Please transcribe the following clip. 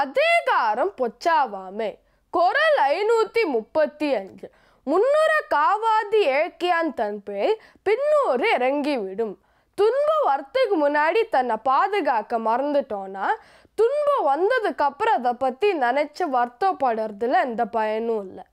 அதிகாரம் பொச்சாவாமே குரல் ஐநூற்றி முப்பத்தி அஞ்சு முன்னுற காவாதி ஏக்கியான் தன் பேர் பின்னூறு இறங்கிவிடும் துன்பம் வரத்துக்கு முன்னாடி தன்னை பாதுகாக்க மறந்துட்டோன்னா துன்பம் வந்ததுக்கப்புறம் அதை பற்றி நினச்சி வருத்தப்படுறதுல எந்த பயனும் இல்லை